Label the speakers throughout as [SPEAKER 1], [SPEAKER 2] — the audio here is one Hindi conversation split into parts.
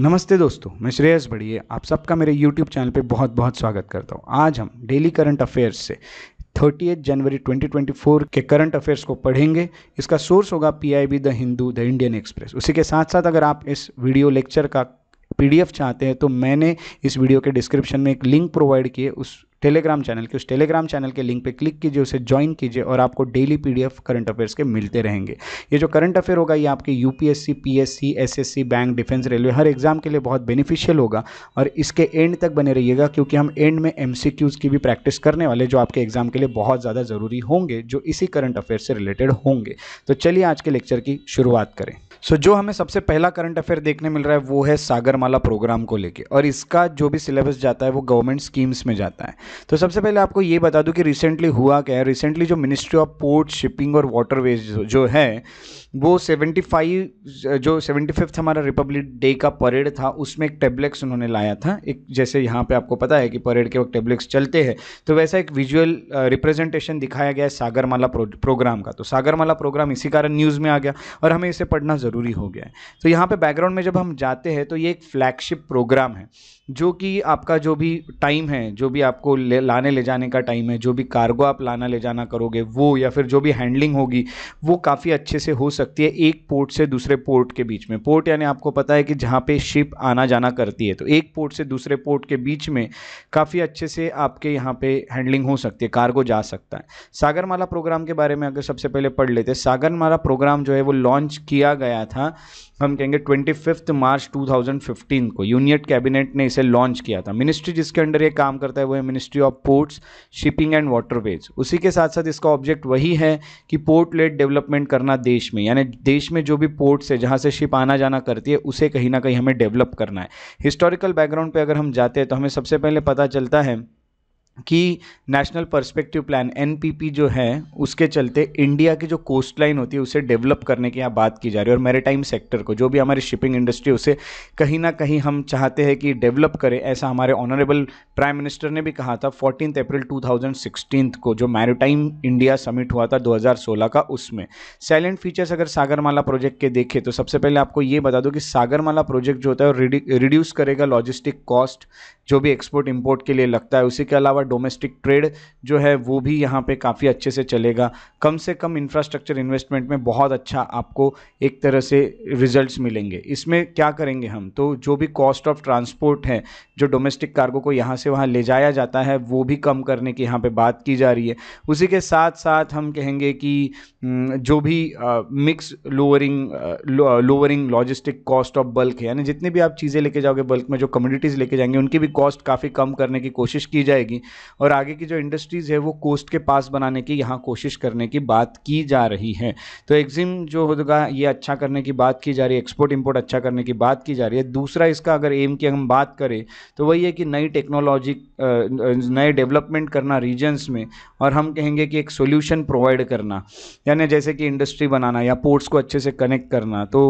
[SPEAKER 1] नमस्ते दोस्तों मैं श्रेयस बढ़िए आप सबका मेरे YouTube चैनल पे बहुत बहुत स्वागत करता हूँ आज हम डेली करंट अफेयर्स से थर्टी जनवरी 2024 के करंट अफेयर्स को पढ़ेंगे इसका सोर्स होगा PIB the Hindu the Indian Express उसी के साथ साथ अगर आप इस वीडियो लेक्चर का पीडीएफ चाहते हैं तो मैंने इस वीडियो के डिस्क्रिप्शन में एक लिंक प्रोवाइड किए उस टेलीग्राम चैनल के उस टेलीग्राम चैनल के लिंक पे क्लिक कीजिए उसे ज्वाइन कीजिए और आपको डेली पीडीएफ करंट अफेयर्स के मिलते रहेंगे ये जो करंट अफेयर होगा ये आपके UPSC PSC SSC bank defence railway हर एग्जाम के लिए बहुत बेनिफिशियल होगा और इसके एंड तक बने रहिएगा क्योंकि हम एंड में एम की भी प्रैक्टिस करने वाले जो आपके एग्जाम के लिए बहुत ज़्यादा ज़रूरी होंगे जो इसी करंट अफेयर से रिलेटेड होंगे तो चलिए आज के लेक्चर की शुरुआत करें सो so, जो हमें सबसे पहला करंट अफेयर देखने मिल रहा है वो है सागरमाला प्रोग्राम को लेके और इसका जो भी सिलेबस जाता है वो गवर्नमेंट स्कीम्स में जाता है तो सबसे पहले आपको ये बता दूं कि रिसेंटली हुआ क्या है रिसेंटली जो मिनिस्ट्री ऑफ पोर्ट शिपिंग और वाटरवेज जो है वो सेवेंटी फाइव जो सेवेंटी फिफ्थ हमारा रिपब्लिक डे का परेड था उसमें एक टेबलेक्स उन्होंने लाया था एक जैसे यहाँ पे आपको पता है कि परेड के वक्त टेबलेक्स चलते हैं तो वैसा एक विजुअल रिप्रेजेंटेशन दिखाया गया है सागरमाला प्रो, प्रोग्राम का तो सागरमाला प्रोग्राम इसी कारण न्यूज़ में आ गया और हमें इसे पढ़ना ज़रूरी हो गया है तो यहाँ पर बैकग्राउंड में जब हम जाते हैं तो ये एक फ्लैगशिप प्रोग्राम है जो कि आपका जो भी टाइम है जो भी आपको ले लाने ले जाने का टाइम है जो भी कार्गो आप लाना ले जाना करोगे वो या फिर जो भी हैंडलिंग होगी वो काफ़ी अच्छे से हो सकती है एक पोर्ट से दूसरे पोर्ट के बीच में पोर्ट यानी आपको पता है कि जहाँ पे शिप आना जाना करती है तो एक पोर्ट से दूसरे पोर्ट के बीच में काफ़ी अच्छे से आपके यहाँ पर हैंडलिंग हो सकती है कार्गो जा सकता है सागरमाला प्रोग्राम के बारे में अगर सबसे पहले पढ़ लेते सागरमाला प्रोग्राम जो है वो लॉन्च किया गया था हम कहेंगे twenty fifth March two thousand fifteen को यूनियट कैबिनेट ने इसे लॉन्च किया था मिनिस्ट्री जिसके अंडर ये काम करता है वो है ministry of ports shipping and waterways उसी के साथ साथ इसका ऑब्जेक्ट वही है कि पोर्ट लेट डेवलपमेंट करना देश में यानी देश में जो भी पोर्ट्स है जहाँ से शिप आना जाना करती है उसे कहीं ना कहीं हमें डेवलप करना है हिस्टोरिकल बैकग्राउंड पर अगर हम जाते हैं तो हमें सबसे पहले पता चलता है कि नेशनल पर्सपेक्टिव प्लान एनपीपी जो है उसके चलते इंडिया की जो कोस्ट लाइन होती है उसे डेवलप करने की यहाँ बात की जा रही है और मेरेटाइम सेक्टर को जो भी हमारी शिपिंग इंडस्ट्री उसे कहीं ना कहीं हम चाहते हैं कि डेवलप करें ऐसा हमारे ऑनरेबल प्राइम मिनिस्टर ने भी कहा था फोर्टीन अप्रैल टू को जो मैरिटाइम इंडिया समिट हुआ था दो का उसमें साइलेंट फीचर्स अगर सागरमाला प्रोजेक्ट के देखें तो सबसे पहले आपको ये बता दो कि सागरमाला प्रोजेक्ट जो होता है रिड्यूस करेगा लॉजिस्टिक कॉस्ट जो भी एक्सपोर्ट इम्पोर्ट के लिए लगता है उसी के अलावा डोमेस्टिक ट्रेड जो है वो भी यहाँ पे काफ़ी अच्छे से चलेगा कम से कम इंफ्रास्ट्रक्चर इन्वेस्टमेंट में बहुत अच्छा आपको एक तरह से रिजल्ट्स मिलेंगे इसमें क्या करेंगे हम तो जो भी कॉस्ट ऑफ ट्रांसपोर्ट है जो डोमेस्टिक कार्गो को यहाँ से वहाँ ले जाया जाता है वो भी कम करने की यहाँ पर बात की जा रही है उसी के साथ साथ हम कहेंगे कि जो भी mix lowering lowering logistic cost of bulk है यानी जितनी भी आप चीज़ें लेके जाओगे बल्क में जो कम्युनिटीज़ लेके जाएंगे उनकी भी कॉस्ट काफ़ी कम करने की कोशिश की जाएगी और आगे की जो इंडस्ट्रीज़ है वो कोस्ट के पास बनाने की यहाँ कोशिश करने की बात की जा रही है तो एग्जिम जो होगा ये अच्छा करने की बात की जा रही है एक्सपोर्ट इम्पोर्ट अच्छा करने की बात की जा रही है दूसरा इसका अगर एम की हम बात करें तो वही है कि नई टेक्नोलॉजी नए डेवलपमेंट करना रीजन्स में और हम कहेंगे कि एक सोल्यूशन प्रोवाइड करना यानी जैसे कि इंडस्ट्री बनाना या पोर्ट्स को अच्छे से कनेक्ट करना तो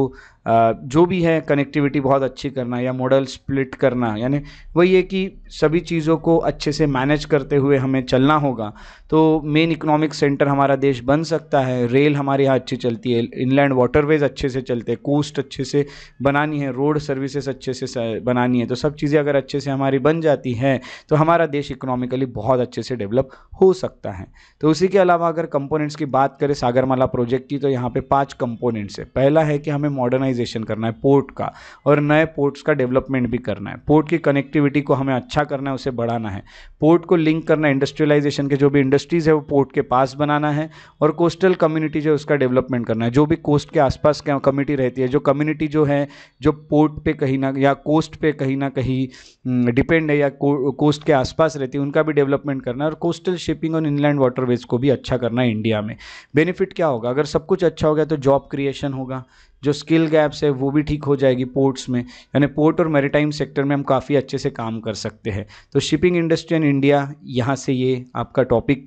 [SPEAKER 1] जो भी है कनेक्टिविटी बहुत अच्छी करना या मॉडल स्प्लिट करना यानी वही है कि सभी चीज़ों को अच्छे से मैनेज मैनेज करते हुए हमें चलना होगा तो मेन इकोनॉमिक सेंटर हमारा देश बन सकता है रेल हमारे यहाँ अच्छी चलती है इनलैंड वाटरवेज अच्छे से चलते हैं कोस्ट अच्छे से बनानी है रोड सर्विसेज अच्छे से बनानी है तो सब चीज़ें अगर अच्छे से हमारी बन जाती हैं तो हमारा देश इकोनॉमिकली बहुत अच्छे से डेवलप हो सकता है तो उसी के अलावा अगर कंपोनेंट्स की बात करें सागरमाला प्रोजेक्ट की तो यहाँ पे पांच कंपोनेंट्स है पहला है कि हमें मॉडर्नाइजेशन करना है पोर्ट का और नए पोर्ट्स का डेवलपमेंट भी करना है पोर्ट की कनेक्टिविटी को हमें अच्छा करना है उसे बढ़ाना है पोर्ट को लिंक करना इंडस्ट्रियलाइजेशन के जो भी इंडस्ट्रीज़ है वो पोर्ट के पास बनाना है और कोस्टल कम्युनिटी जो है उसका डेवलपमेंट करना है जो भी कोस्ट के आसपास क्या कम्युनिटी रहती है जो कम्युनिटी जो है जो पोर्ट पे कहीं ना या कोस्ट पे कहीं ना कहीं डिपेंड हम्म, है या को, कोस्ट के आसपास रहती है उनका भी डेवलपमेंट करना है और कोस्टल शिपिंग और इनलैंड वाटरवेज को भी अच्छा करना है इंडिया में बेनिफिट क्या होगा अगर सब कुछ अच्छा हो गया तो जॉब क्रिएशन होगा जो स्किल गैप्स है वो भी ठीक हो जाएगी पोर्ट्स में यानी पोर्ट और मेरीटाइम सेक्टर में हम काफ़ी अच्छे से काम कर सकते हैं तो शिपिंग इंडस्ट्री इन इंडिया यहाँ से ये आपका टॉपिक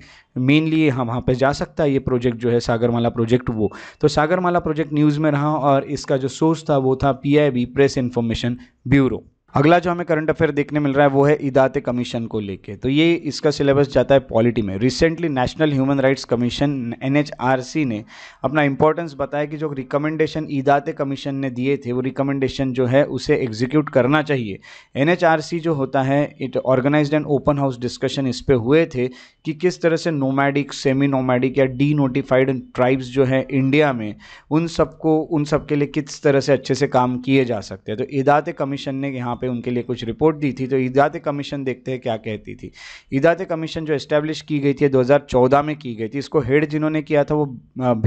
[SPEAKER 1] मेनली हम वहाँ पर जा सकता है ये प्रोजेक्ट जो है सागरमाला प्रोजेक्ट वो तो सागरमाला प्रोजेक्ट न्यूज़ में रहा और इसका जो सोर्स था वो था पी प्रेस इन्फॉर्मेशन ब्यूरो अगला जो हमें करंट अफेयर देखने मिल रहा है वो है इदात कमीशन को लेके तो ये इसका सिलेबस जाता है पॉलिटी में recently national human rights commission N ने अपना इंपॉर्टेंस बताया कि जो रिकमेंडेशन इदात कमीशन ने दिए थे वो रिकमेंडेशन जो है उसे एग्जीक्यूट करना चाहिए एन जो होता है it organise and open house discussion इस पर हुए थे कि किस तरह से नोमैडिक सेमी नोमैडिक या डी नोटिफाइड ट्राइब्स जो है इंडिया में उन सबको उन सबके लिए किस तरह से अच्छे से काम किए जा सकते हैं तो इदात कमीशन ने यहाँ पे उनके लिए कुछ रिपोर्ट दी थी तो ईदात कमीशन देखते हैं क्या कहती थी ईदात कमीशन जो इस्टेब्लिश की गई थी 2014 में की गई थी इसको हेड जिन्होंने किया था वो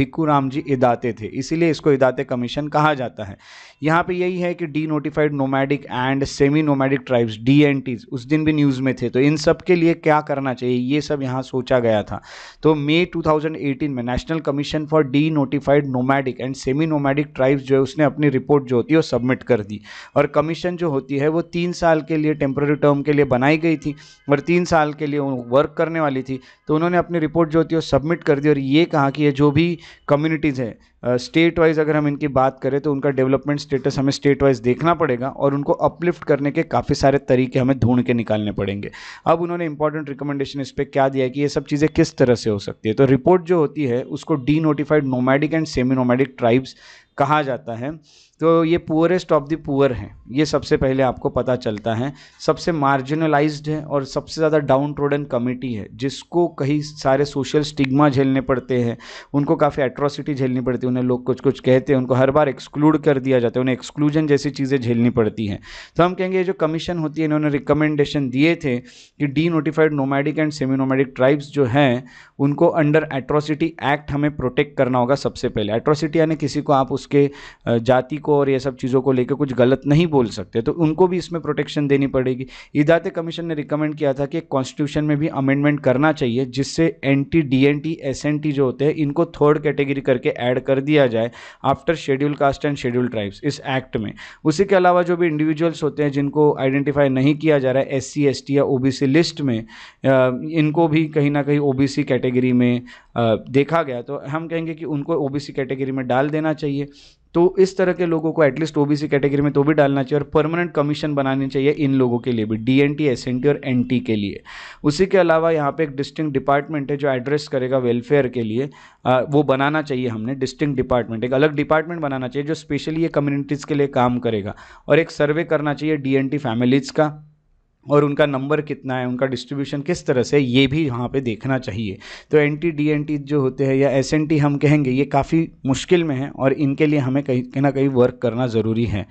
[SPEAKER 1] भिक्कू राम जी इदाते थे इसीलिए इसको इदात कमीशन कहा जाता है यहाँ पे यही है कि denotified nomadic and semi nomadic tribes D उस दिन भी न्यूज़ में थे तो इन सब के लिए क्या करना चाहिए ये सब यहाँ सोचा गया था तो मे टू में national commission for denotified nomadic and semi nomadic tribes जो है उसने अपनी रिपोर्ट जो होती है वो सबमिट कर दी और कमीशन जो होती है है वो तीन साल के लिए टेम्प्ररी टर्म के लिए बनाई गई थी और तीन साल के लिए वर्क करने वाली थी तो उन्होंने अपनी रिपोर्ट जो है वो सबमिट कर दी और ये कहा कि ये जो भी कम्युनिटीज़ है स्टेट वाइज अगर हम इनकी बात करें तो उनका डेवलपमेंट स्टेटस हमें स्टेट वाइज देखना पड़ेगा और उनको अपलिफ्ट करने के काफ़ी सारे तरीके हमें ढूंढ के निकालने पड़ेंगे अब उन्होंने इंपॉर्टेंट रिकमेंडेशन इस पर क्या दिया कि ये सब चीज़ें किस तरह से हो सकती है तो रिपोर्ट जो होती है उसको denotified nomadic and semi nomadic tribes कहा जाता है तो ये पुअरेस्ट ऑफ द पुअर हैं ये सबसे पहले आपको पता चलता है सबसे मार्जिनलाइज्ड है और सबसे ज़्यादा डाउन ट्रोडन कमिटी है जिसको कई सारे सोशल स्टिग्मा झेलने पड़ते हैं उनको काफ़ी एट्रोसिटी झेलनी पड़ती है उन्हें लोग कुछ कुछ कहते हैं उनको हर बार एक्सक्लूड कर दिया जाता है उन्हें एक्सक्लूजन जैसी चीज़ें झेलनी पड़ती हैं तो हम कहेंगे ये जो कमीशन होती है इन्होंने रिकमेंडेशन दिए थे कि denotified nomadic and semi nomadic tribes जो हैं उनको अंडर एट्रोसिटी एक्ट हमें प्रोटेक्ट करना होगा सबसे पहले एट्रोसिटी यानी किसी को आप उसके जाति को और ये सब चीज़ों को लेकर कुछ गलत नहीं बोल सकते तो उनको भी इसमें प्रोटेक्शन देनी पड़ेगी इदाते कमीशन ने रिकमेंड किया था कि कॉन्स्टिट्यूशन में भी अमेंडमेंट करना चाहिए जिससे N T D N T S N T जो होते हैं इनको थर्ड कैटेगरी करके ऐड कर दिया जाए after schedule caste and schedule tribes इस एक्ट में उसी के अलावा जो भी इंडिविजुअल्स होते हैं जिनको आइडेंटिफाई नहीं किया जा रहा है एस सी एस टी या ओ बी सी लिस्ट में इनको भी कहीं ना कहीं ओ बी सी कैटेगरी में देखा गया तो हम कहेंगे कि उनको ओ बी सी कैटेगरी में डाल देना चाहिए तो इस तरह के लोगों को एटलीस्ट ओबीसी कैटेगरी में तो भी डालना चाहिए और परमानेंट कमीशन बनानी चाहिए इन लोगों के लिए भी D N T S N T और एन टी के लिए उसी के अलावा यहाँ पे एक डिस्टिंग डिपार्टमेंट है जो एड्रेस करेगा वेलफेयर के लिए आ, वो बनाना चाहिए हमने डिस्टिंग डिपार्टमेंट एक अलग डिपार्टमेंट बनाना चाहिए जो स्पेशली ये कम्युनिटीज़ के लिए काम करेगा और एक सर्वे करना चाहिए डी एन टी फैमिलीज़ का और उनका नंबर कितना है उनका डिस्ट्रीब्यूशन किस तरह से ये भी यहाँ पे देखना चाहिए तो N T D N T जो होते हैं या एस एन टी हम कहेंगे ये काफ़ी मुश्किल में है और इनके लिए हमें कहीं कहीं ना कहीं वर्क करना ज़रूरी है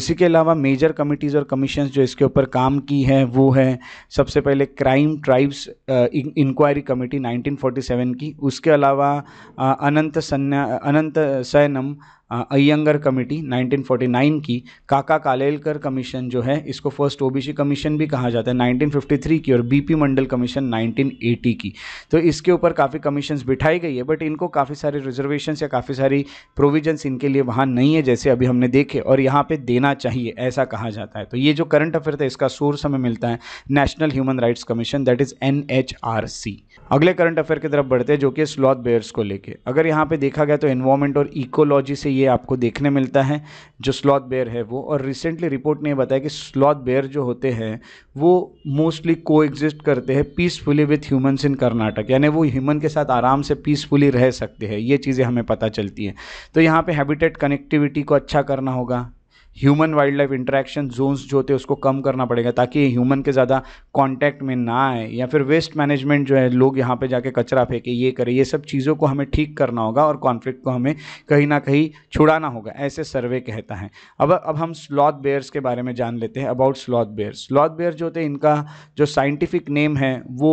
[SPEAKER 1] उसी के अलावा मेजर कमिटीज़ और कमीशन जो इसके ऊपर काम की है वो है सबसे पहले crime tribes inquiry committee nineteen की उसके अलावा अनंत सन्या अनंत सैनम अयंगर कमेटी 1949 की काका कालेलकर कमीशन जो है इसको फर्स्ट ओबीसी कमीशन भी कहा जाता है 1953 की और बीपी मंडल कमीशन 1980 की तो इसके ऊपर काफ़ी कमीशन बिठाई गई है बट इनको काफ़ी सारे रिजर्वेशन या काफ़ी सारी प्रोविजंस इनके लिए वहाँ नहीं है जैसे अभी हमने देखे और यहाँ पर देना चाहिए ऐसा कहा जाता है तो ये जो करंट अफेयर था इसका सोर्स हमें मिलता है national human rights commission that is N अगले करंट अफेयर की तरफ बढ़ते हैं जो कि स्लॉथ बेयर्स को लेके अगर यहाँ पे देखा गया तो एनवायरमेंट और इकोलॉजी से ये ये आपको देखने मिलता है जो स्लॉथ बेयर है वो और रिसेंटली रिपोर्ट ने बताया कि स्लॉथ बेयर जो होते हैं वो मोस्टली को करते हैं peacefully with humans in Karnataka यानी वो ह्यूमन के साथ आराम से पीसफुली रह सकते हैं ये चीज़ें हमें पता चलती हैं तो यहाँ पर हैबिटेट कनेक्टिविटी को अच्छा करना होगा human wildlife interaction zones जो होते हैं उसको कम करना पड़ेगा ताकि ह्यूमन के ज़्यादा कॉन्टैक्ट में ना आए या फिर वेस्ट मैनेजमेंट जो है लोग यहाँ पर जाके कचरा फेंके ये करें ये सब चीज़ों को हमें ठीक करना होगा और कॉन्फ्लिक्ट को हमें कहीं ना कहीं छुड़ाना होगा ऐसे सर्वे कहता है अब अब हम स्लॉथ बेयर्स के बारे में जान लेते हैं about sloth bear sloth bear जो होते हैं इनका जो साइंटिफिक नेम है वो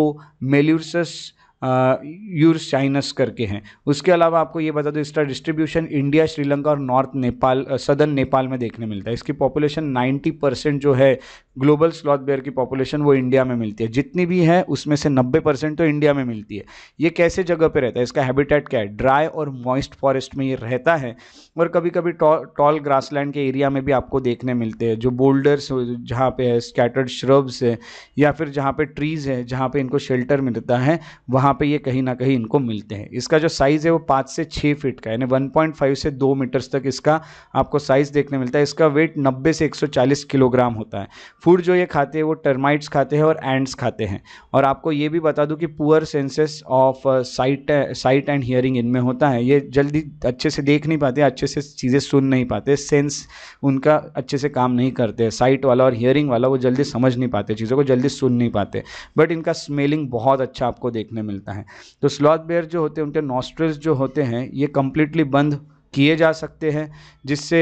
[SPEAKER 1] मेल्यूसस यूर चाइनस करके हैं उसके अलावा आपको ये बता दो इसका डिस्ट्रीब्यूशन इंडिया श्रीलंका और नॉर्थ नेपाल सदर्न नेपाल में देखने मिलता है इसकी पॉपुलेशन 90 परसेंट जो है ग्लोबल स्लॉथ बेयर की पॉपुलेशन वो इंडिया में मिलती है जितनी भी है उसमें से 90 परसेंट तो इंडिया में मिलती है ये कैसे जगह पर रहता है इसका हैबिटेट क्या है ड्राई और मॉइस्ट फॉरेस्ट में ये रहता है और कभी कभी टॉल लैंड के एरिया में भी आपको देखने मिलते हैं जो बोल्डर्स जहाँ पे है स्कैटर्ड श्रब्स है या फिर जहाँ पे ट्रीज़ है जहाँ पे इनको शेल्टर मिलता है वहाँ यहाँ पे ये कहीं ना कहीं इनको मिलते हैं इसका जो साइज़ है वो पाँच से छः फीट का यानी वन पॉइंट फाइव से दो मीटर्स तक इसका आपको साइज़ देखने मिलता है इसका वेट नब्बे से एक सौ चालीस किलोग्राम होता है फूड जो ये खाते हैं वो टर्माइट्स खाते हैं और एंड्स खाते हैं और आपको ये भी बता दूँ कि poor senses of sight sight and hearing इनमें होता है ये जल्दी अच्छे से देख नहीं पाते अच्छे से चीज़ें सुन नहीं पाते सेंस उनका अच्छे से काम नहीं करते साइट वाला और हियरिंग वाला वो जल्दी समझ नहीं पाते चीज़ों को जल्दी सुन नहीं पाते बट इनका स्मेलिंग बहुत अच्छा आपको देखने मिलता है मिलता है तो स्लॉथ बेयर जो होते हैं उनके नॉस्ट्रल्स जो होते हैं ये कम्प्लीटली बंद किए जा सकते हैं जिससे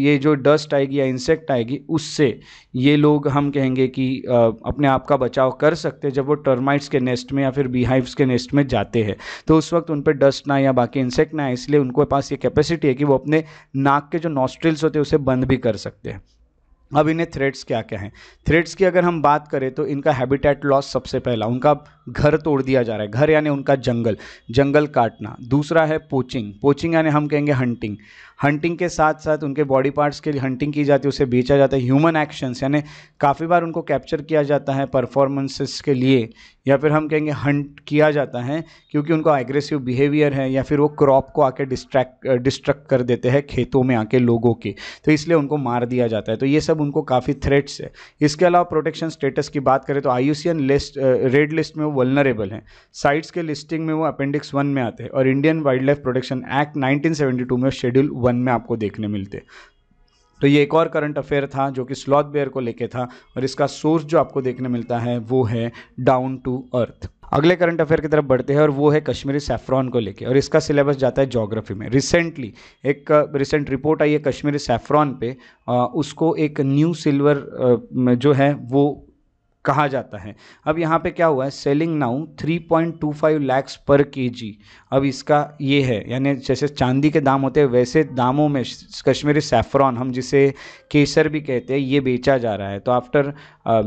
[SPEAKER 1] ये जो डस्ट आएगी या इंसेक्ट आएगी उससे ये लोग हम कहेंगे कि अपने आप का बचाव कर सकते हैं जब वो टर्माइट्स के नेस्ट में या फिर बीहाइव्स के नेस्ट में जाते हैं तो उस वक्त उन पर डस्ट ना या बाकी इंसेक्ट ना इसलिए उनके पास ये कैपेसिटी है कि वो अपने नाक के जो नॉस्ट्रिल्स होते हैं उसे बंद भी कर सकते हैं अब इन्हें थ्रेड्स क्या क्या हैं थ्रेड्स की अगर हम बात करें तो इनका हैबिटेट लॉस सबसे पहला उनका घर तोड़ दिया जा रहा है घर यानी उनका जंगल जंगल काटना दूसरा है पोचिंग पोचिंग यानी हम कहेंगे हंटिंग हंटिंग के साथ साथ उनके बॉडी पार्ट्स के लिए हंटिंग की जाती है उसे बेचा जाता है ह्यूमन एक्शंस यानी काफ़ी बार उनको कैप्चर किया जाता है परफॉर्मेंसेस के लिए या फिर हम कहेंगे हंट किया जाता है क्योंकि उनका एग्रेसिव बिहेवियर है या फिर वो क्रॉप को आके डिस्ट्रैक्ट डिस्ट्रक्ट कर देते हैं खेतों में आके लोगों के तो इसलिए उनको मार दिया जाता है तो ये सब उनको काफ़ी थ्रेट्स है इसके अलावा प्रोटेक्शन स्टेटस की बात करें तो आयुसियन लिस्ट रेड लिस्ट में वो वलनरेबल हैं साइट्स के लिस्टिंग में वो अपेंडिक्स वन में आते हैं और Indian wildlife protection act nineteen में शेड्यूल वन में आपको देखने मिलते तो ये एक और करंट अफेयर था जो कि स्लॉथ बेयर को लेके था और इसका सोर्स जो आपको देखने मिलता है वो है डाउन टू अर्थ अगले करंट अफेयर की तरफ बढ़ते हैं और वो है कश्मीरी सेफ्रॉन को लेके और इसका सिलेबस जाता है ज्योग्राफी में रिसेंटली एक रिसेंट रिपोर्ट आई है कश्मीरी सेफ्रॉन पे उसको एक न्यू सिल्वर जो है वो कहा जाता है अब यहाँ पे क्या हुआ है सेलिंग नाउ 3.25 लैक्स पर जी अब इसका ये है यानी जैसे चांदी के दाम होते हैं वैसे दामों में कश्मीरी सेफ्रॉन हम जिसे केसर भी कहते हैं ये बेचा जा रहा है तो आफ्टर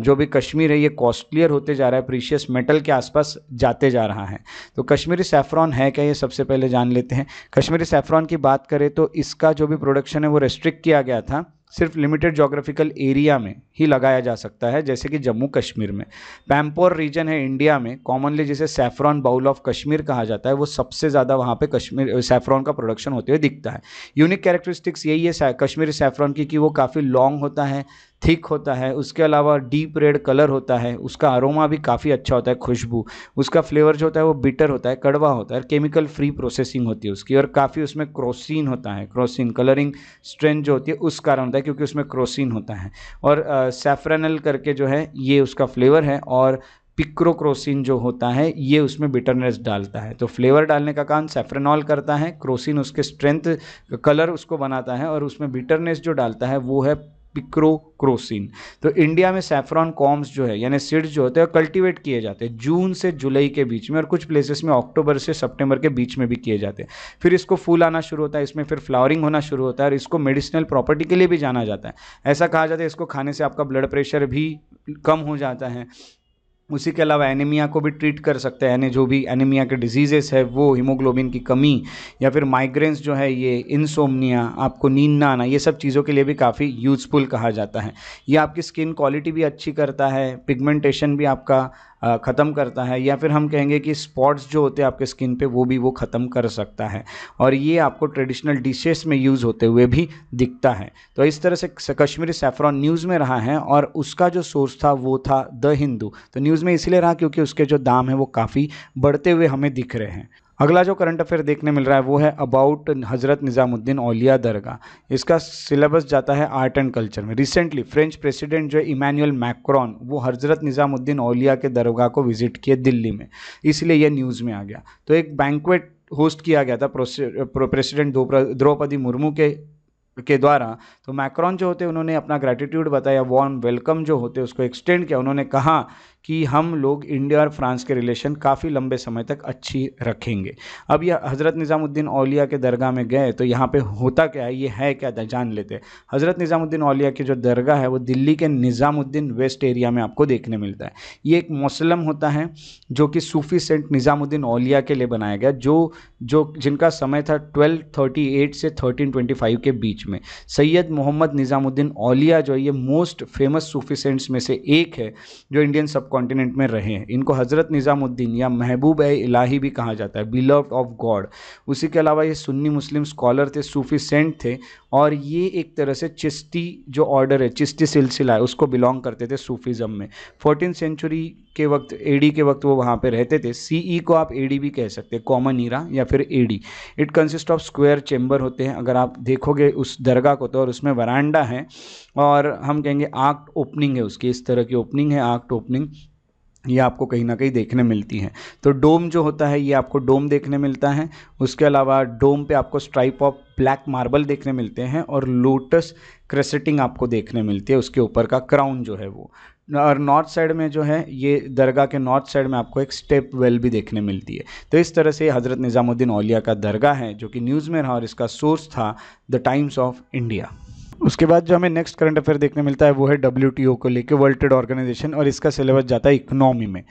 [SPEAKER 1] जो भी कश्मीर है ये कॉस्टलियर होते जा रहा है प्रीशियस मेटल के आसपास जाते जा रहा है तो कश्मीरी सेफ्रॉन है क्या ये सबसे पहले जान लेते हैं कश्मीरी सेफ्रॉन की बात करें तो इसका जो भी प्रोडक्शन है वो रेस्ट्रिक्ट किया गया था सिर्फ लिमिटेड जोग्राफिकल एरिया में ही लगाया जा सकता है जैसे कि जम्मू कश्मीर में पैम्पोर रीजन है इंडिया में कॉमनली जिसे सैफ्रॉन बाउल ऑफ कश्मीर कहा जाता है वो सबसे ज़्यादा वहाँ पे कश्मीर सैफ्रॉन का प्रोडक्शन होते हुए दिखता है यूनिक कैरेक्टरिस्टिक्स यही है कश्मीरी सैफ्रॉन की कि वो काफ़ी लॉन्ग होता है थिक होता है उसके अलावा डीप रेड कलर होता है उसका अरोमा भी काफ़ी अच्छा होता है खुशबू उसका फ्लेवर जो होता है वो बिटर होता है कड़वा होता है केमिकल फ्री प्रोसेसिंग होती है उसकी और काफ़ी उसमें क्रोसिन होता है क्रोसिन कलरिंग स्ट्रेंथ जो होती है उस कारण होता है क्योंकि उसमें क्रोसिन होता है और सेफ्रेनल करके जो है ये उसका फ्लेवर है और पिक्रोक्रोसिन जो होता है ये उसमें बिटरनेस डालता है तो फ्लेवर डालने का काम सेफ्रेनॉल करता है क्रोसिन उसके स्ट्रेंथ कलर उसको बनाता है और उसमें बिटरनेस जो डालता है वो है पिक्रोक्रोसिन तो इंडिया में सेफ्रॉन कॉम्स जो है यानी सीड्स जो होते हैं कल्टीवेट किए जाते हैं जून से जुलाई के बीच में और कुछ प्लेसेस में अक्टूबर से सितंबर के बीच में भी किए जाते हैं फिर इसको फूल आना शुरू होता है इसमें फिर फ्लावरिंग होना शुरू होता है और इसको मेडिसिनल प्रॉपर्टी के लिए भी जाना जाता है ऐसा कहा जाता है इसको खाने से आपका ब्लड प्रेशर भी कम हो जाता है उसी के अलावा एनीमिया को भी ट्रीट कर सकते हैं यानी जो भी एनीमिया के डिजीज़ेस है वो हीमोग्लोबिन की कमी या फिर माइग्रेन्स जो है ये इंसोमनिया आपको नींद ना आना ये सब चीज़ों के लिए भी काफ़ी यूज़फुल कहा जाता है ये आपकी स्किन क्वालिटी भी अच्छी करता है पिगमेंटेशन भी आपका ख़त्म करता है या फिर हम कहेंगे कि स्पॉट्स जो होते हैं आपके स्किन पे वो भी वो ख़त्म कर सकता है और ये आपको ट्रेडिशनल डिशेस में यूज़ होते हुए भी दिखता है तो इस तरह से कश्मीरी सेफ्रॉन न्यूज़ में रहा है और उसका जो सोर्स था वो था द हिंदू तो न्यूज़ में इसलिए रहा क्योंकि उसके जो दाम है वो काफ़ी बढ़ते हुए हमें दिख रहे हैं अगला जो करंट अफेयर देखने मिल रहा है वो है अबाउट हज़रत निज़ामुद्दीन औलिया दरगाह इसका सिलेबस जाता है आर्ट एंड कल्चर में रिसेंटली फ्रेंच प्रेसिडेंट जो है इमैनुअल मैक्रॉन वो हज़रत निज़ामुद्दीन औलिया के दरगाह को विजिट किए दिल्ली में इसलिए यह न्यूज़ में आ गया तो एक बैंकुट होस्ट किया गया था प्रेसिडेंट द्रौपदी मुर्मू के के द्वारा तो मैक्रॉन जो होते उन्होंने अपना ग्रेटिट्यूड बताया वॉर्म वेलकम जो होते उसको एक्सटेंड किया उन्होंने कहा कि हम लोग इंडिया और फ्रांस के रिलेशन काफ़ी लंबे समय तक अच्छी रखेंगे अब यह हज़रत निज़ामुद्दीन अलिया के दरगाह में गए तो यहाँ पे होता क्या है ये है क्या जान लेते हैं हज़रत निज़ामुद्दीन अलिया की जो दरगाह है वो दिल्ली के निज़ामुद्दीन वेस्ट एरिया में आपको देखने मिलता है ये एक मौसलम होता है जो कि सूफ़ी सेंट निज़ामुद्दीन अलिया के लिए बनाया गया जो जो जिनका समय था ट्वेल्व से थर्टीन के बीच में सैयद मोहम्मद निज़ामुद्दीन अलिया जो ये मोस्ट फेमस सूफ़ी सेंट्स में से एक है जो इंडियन सब कॉन्टिनेंट में रहे हैं इनको हज़रत निज़ामुद्दीन या महबूब इलाही भी कहा जाता है बिलव्ड ऑफ गॉड उसी के अलावा ये सुन्नी मुस्लिम स्कॉलर थे सूफी सेंट थे और ये एक तरह से चिश्ती जो ऑर्डर है चिश्ती सिलसिला है उसको बिलोंग करते थे सूफीज़म में फोर्टीन सेंचुरी के वक्त एडी के वक्त वो वहाँ पे रहते थे सीई e को आप एडी भी कह सकते हैं कॉमन ईरा या फिर AD it consist of square chamber होते हैं अगर आप देखोगे उस दरगाह को तो और उसमें वरांडा है और हम कहेंगे आर्ट ओपनिंग है उसकी इस तरह की ओपनिंग है आर्ट ओपनिंग ये आपको कहीं ना कहीं देखने मिलती हैं तो डोम जो होता है ये आपको डोम देखने मिलता है उसके अलावा डोम पे आपको स्ट्राइप ऑफ ब्लैक मार्बल देखने मिलते हैं और लोटस क्रेसेटिंग आपको देखने मिलती है उसके ऊपर का क्राउन जो है वो और नॉर्थ साइड में जो है ये दरगाह के नॉर्थ साइड में आपको एक स्टेप वेल भी देखने मिलती है तो इस तरह से हज़रत निज़ामुद्दीन औलिया का दरगाह है जो कि न्यूज़ में रहा और इसका सोर्स था द टाइम्स ऑफ इंडिया उसके बाद जो हमें नेक्स्ट करंट अफेयर देखने मिलता है वो है डब्ल्यू को लेके वर्ल्ड ट्रेड ऑर्गेनाइजेशन और इसका सिलेबस जाता है इकोनॉमी में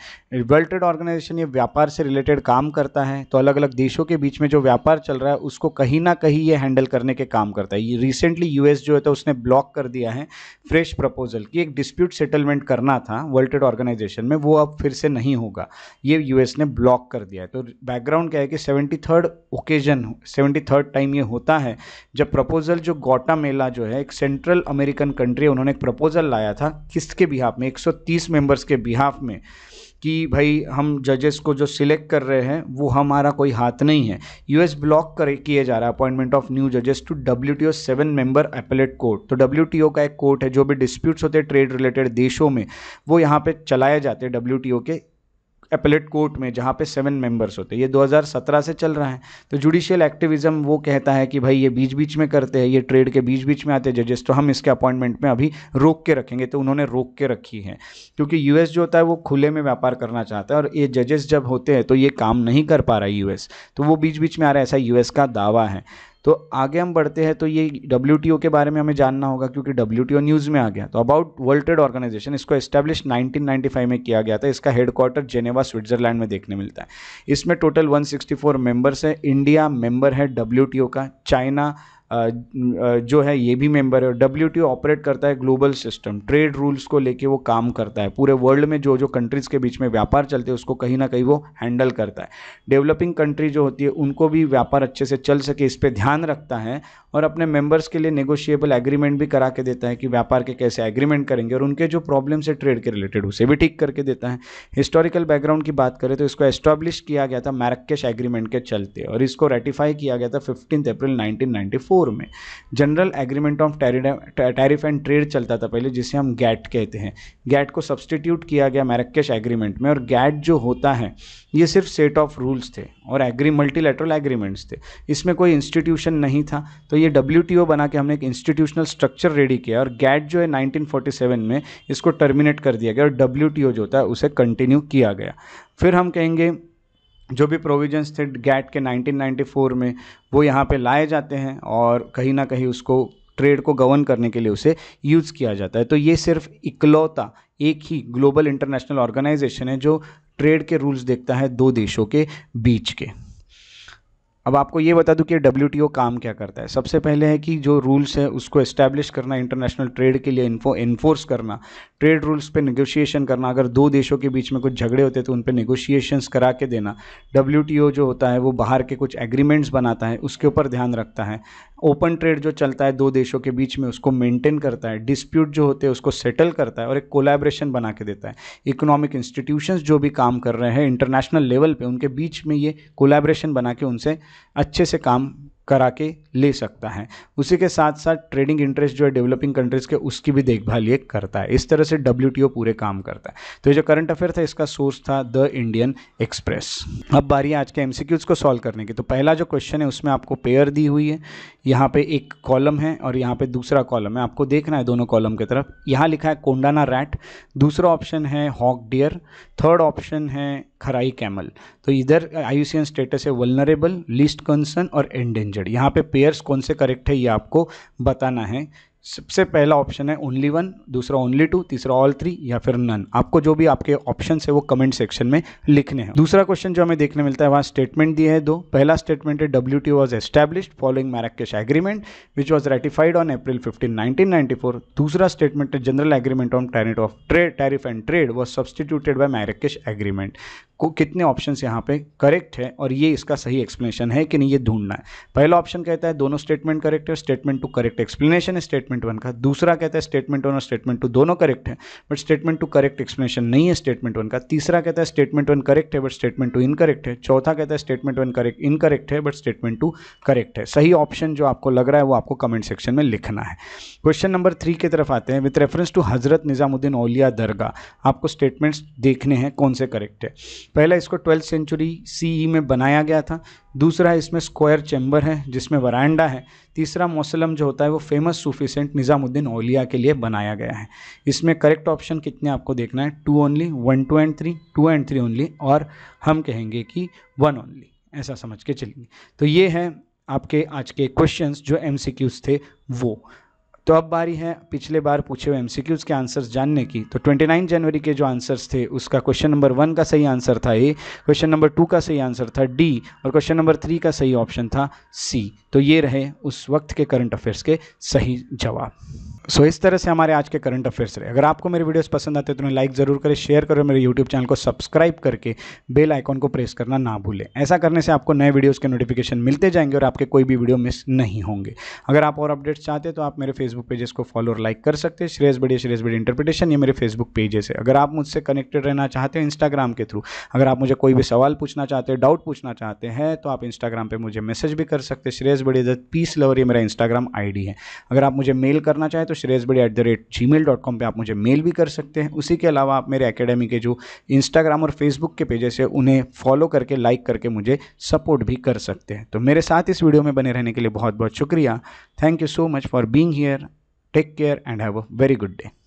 [SPEAKER 1] वर्ल्ड ट्रेड ऑर्गेनाइजेशन ये व्यापार से रिलेटेड काम करता है तो अलग अलग देशों के बीच में जो व्यापार चल रहा है उसको कहीं ना कहीं ये हैंडल करने के काम करता है रिसेंटली यूएस जो है तो उसने ब्लॉक कर दिया है फ्रेश प्रपोजल की एक डिस्प्यूट सेटलमेंट करना था वर्ल्ड ट्रेड ऑर्गेनाइजेशन में वो अब फिर से नहीं होगा ये यूएस ने ब्लॉक कर दिया है तो बैकग्राउंड क्या है कि seventy third occasion seventy third time ये होता है जब प्रपोजल जो गौटा मेला जो है एक सेंट्रल अमेरिकन कंट्री है उन्होंने एक प्रपोजल लाया था किसके बिहाफ में 130 मेंबर्स के बिहाफ में कि भाई हम जजेस को जो सिलेक्ट कर रहे हैं वो हमारा कोई हाथ नहीं है यूएस ब्लॉक कर किए जा रहा है अपॉइंटमेंट ऑफ न्यू जजेस to W T O seven member appellate court तो डब्ल्यू टी ओ का एक कोर्ट है जो भी डिस्प्यूट्स होते हैं ट्रेड रिलेटेड देशों में वो यहाँ पे चलाए जाते हैं डब्ल्यू टी ओ के अपेलेट कोर्ट में जहाँ पे सेवन मेंबर्स होते हैं ये 2017 से चल रहा है तो जुडिशियल एक्टिविज्म वो कहता है कि भाई ये बीच बीच में करते हैं ये ट्रेड के बीच बीच में आते हैं जजेस तो हम इसके अपॉइंटमेंट में अभी रोक के रखेंगे तो उन्होंने रोक के रखी है क्योंकि यूएस जो होता है वो खुले में व्यापार करना चाहता है और ये जजेस जब होते हैं तो ये काम नहीं कर पा रहा है यूएस तो वो बीच बीच में आ रहा है ऐसा यूएस का दावा है तो आगे हम बढ़ते हैं तो ये डब्ल्यू के बारे में हमें जानना होगा क्योंकि डब्ल्यू न्यूज़ में आ गया तो अबाउट वर्ल्ड ट्रेड ऑर्गेनाइजेशन इसको एस्टेब्लिश 1995 में किया गया था इसका हेडक्वार्टर जेनेवा स्विट्जरलैंड में देखने मिलता है इसमें टोटल 164 मेंबर्स है इंडिया मेंबर है डब्ल्यू का चाइना जो है ये भी मेंबर है डब्ल्यू टी ऑपरेट करता है ग्लोबल सिस्टम ट्रेड रूल्स को लेके वो काम करता है पूरे वर्ल्ड में जो जो कंट्रीज़ के बीच में व्यापार चलते हैं उसको कहीं ना कहीं वो हैंडल करता है डेवलपिंग कंट्री जो होती है उनको भी व्यापार अच्छे से चल सके इस पर ध्यान रखता है और अपने मेंबर्स के लिए नेगोशिएबल एग्रीमेंट भी करा के देता है कि व्यापार के कैसे एग्रीमेंट करेंगे और उनके जो प्रॉब्लम्स है ट्रेड के रिलेटेड उसे भी ठीक करके देता है हिस्टोरिकल बैकग्राउंड की बात करें तो इसको एस्टॉब्लिश किया गया था मैरकेश एग्रीमेंट के चलते और इसको रेटिफाई किया गया था फिफ्टीन अप्रैल नाइनटीन 1994 में general agreement of tariff and trade चलता था पहले जिसे हम गैट कहते हैं गैट को सब्सटीट्यूट किया गया मैरक्केश एग्रीमेंट में और गैट जो होता है ये सिर्फ सेट ऑफ रूल्स थे और एग्री मल्टीलेटरल एग्रीमेंट्स थे इसमें कोई इंस्टीट्यूशन नहीं था तो ये डब्ल्यू बना के हमने एक इंस्टीट्यूशनल स्ट्रक्चर रेडी किया और गैट जो है 1947 में इसको टर्मिनेट कर दिया गया और डब्ल्यू जो होता है उसे कंटिन्यू किया गया फिर हम कहेंगे जो भी प्रोविजंस थे गैट के 1994 में वो यहाँ पे लाए जाते हैं और कहीं ना कहीं उसको ट्रेड को गवर्न करने के लिए उसे यूज़ किया जाता है तो ये सिर्फ इकलौता एक ही ग्लोबल इंटरनेशनल ऑर्गेनाइजेशन है जो ट्रेड के रूल्स देखता है दो देशों के बीच के अब आपको ये बता दूं कि डब्ल्यू काम क्या करता है सबसे पहले है कि जो रूल्स है उसको इस्टेब्लिश करना इंटरनेशनल ट्रेड के लिए इन्फो इन्फोर्स करना ट्रेड रूल्स पे निगोशिएशन करना अगर दो देशों के बीच में कुछ झगड़े होते हैं तो उन पर नेगोशिएशंस करा के देना डब्ल्यू जो होता है वो बाहर के कुछ एग्रीमेंट्स बनाता है उसके ऊपर ध्यान रखता है ओपन ट्रेड जो चलता है दो देशों के बीच में उसको मेंटेन करता है डिस्प्यूट जो होते हैं उसको सेटल करता है और एक कोलैबोरेशन बना के देता है इकोनॉमिक इंस्टीट्यूशंस जो भी काम कर रहे हैं इंटरनेशनल लेवल पे उनके बीच में ये कोलैबोरेशन बना के उनसे अच्छे से काम करा के ले सकता है उसी के साथ साथ ट्रेडिंग इंटरेस्ट जो है डेवलपिंग कंट्रीज़ के उसकी भी देखभाल ये करता है इस तरह से डब्ल्यू पूरे काम करता है तो ये जो करंट अफेयर था इसका सोर्स था द इंडियन एक्सप्रेस अब बारी आज के एम को सॉल्व करने की तो पहला जो क्वेश्चन है उसमें आपको पेयर दी हुई है यहाँ पे एक कॉलम है और यहाँ पे दूसरा कॉलम है आपको देखना है दोनों कॉलम की तरफ यहाँ लिखा है कोंडाना रैट दूसरा ऑप्शन है हॉक डियर थर्ड ऑप्शन है खराई कैमल तो इधर आई स्टेटस है वलनरेबल लीस्ट कंसर्न और एंडेंजर्ड यहाँ पे पेयर्स कौन से करेक्ट है ये आपको बताना है सबसे पहला ऑप्शन है ओनली वन दूसरा ओनली टू तीसरा ऑल थ्री या फिर नन आपको जो भी आपके ऑप्शन है वो कमेंट सेक्शन में लिखने हैं दूसरा क्वेश्चन जो हमें देखने मिलता है वहाँ स्टेटमेंट दिए हैं दो पहला स्टेटमेंट है W T was establish following Marrakesh agreement which was ratified on April fifteen nineteen दूसरा स्टेटमेंट है general agreement on tariff of trade tariff and trade was substituted by Marrakesh agreement को कितने ऑप्शन यहाँ पे करेक्ट है और ये इसका सही एक्सप्लेनेशन है कि नहीं ये ढूंढना है पहला ऑप्शन कहता है दोनों स्टेटमेंट करेक्ट है स्टेटमेंट टू करेक्ट एक्सप्लेनेशन है स्टेटमेंट वन का दूसरा कहता है स्टेटमेंट वन और स्टेटमेंट टू दोनों करेक्ट है but statement two correct explanation नहीं है स्टेटमेंट वन का तीसरा कहता है स्टेटमेंट वन करेक्ट है बट स्टेटमेंट टू इनकरेक्ट है चौथा कहता है स्टेटमेंट वन करेक्ट इनकरेक्ट है बट स्टेटमेंट टू करेक्ट है सही ऑप्शन जो आपको लग रहा है वो आपको कमेंट सेक्शन में लिखना है क्वेश्चन नंबर थ्री की तरफ आते हैं विथ रेफरेंस टू हजरत निज़ामुद्दीन औलिया दरगाह आपको स्टेटमेंट्स देखने हैं कौन से करेक्ट है पहला इसको ट्वेल्थ सेंचुरी सीई e में बनाया गया था दूसरा इसमें स्क्वायर चैम्बर है जिसमें वरांडा है तीसरा मौसलम जो होता है वो फेमस सूफी सेंट निज़ामुद्दीन ओलिया के लिए बनाया गया है इसमें करेक्ट ऑप्शन कितने आपको देखना है two only one two and three two and three only और हम कहेंगे कि वन ओनली ऐसा समझ के चलेंगे तो ये है आपके आज के क्वेश्चंस जो एमसीक्यूज थे वो तो अब बारी है पिछले बार पूछे हुए एम के आंसर्स जानने की तो 29 जनवरी के जो आंसर्स थे उसका क्वेश्चन नंबर वन का सही आंसर था ए क्वेश्चन नंबर टू का सही आंसर था डी और क्वेश्चन नंबर थ्री का सही ऑप्शन था सी तो ये रहे उस वक्त के करंट अफेयर्स के सही जवाब सो so, इस तरह से हमारे आज के करंट अफेयर्स रहे अगर आपको मेरे वीडियोस पसंद आते हैं तो उन्हें लाइक ज़रूर करें शेयर करें मेरे यूट्यूब चैनल को सब्सक्राइब करके बेल आइकॉन को प्रेस करना ना भूलें ऐसा करने से आपको नए वीडियोस के नोटिफिकेशन मिलते जाएंगे और आपके कोई भी वीडियो मिस नहीं होंगे अगर आप और अपडेट्स चाहते हैं तो आप मेरे फेसबुक पेजेस को फॉलो और लाइक कर सकते हैं श्रेयस बड़े श्रेयस बड़े इंटरप्रिटेशन ये मेरे फेसबुक पेजेस है अगर आप मुझसे कनेक्टेड रहना चाहते हैं इंस्टाग्राम के थ्रू अगर आप मुझे कोई भी सवाल पूछना चाहते हैं डाउट पूछना चाहते हैं तो आप इंस्टाग्राम पर मुझे मैसेज भी कर सकते हैं श्रेयस बड़े पीस लवर ये मेरा इंस्टाग्राम आई है अगर आप मुझे मेल करना चाहें तो Shreyasbadi at the rate gmail dot com पर आप मुझे मेल भी कर सकते हैं उसी के अलावा आप मेरे अकेडमी के जो इंस्टाग्राम और फेसबुक के पेजेस है उन्हें फॉलो करके लाइक करके मुझे सपोर्ट भी कर सकते हैं तो मेरे साथ इस वीडियो में बने रहने के लिए बहुत बहुत शुक्रिया thank you so much for being here take care and have a very good day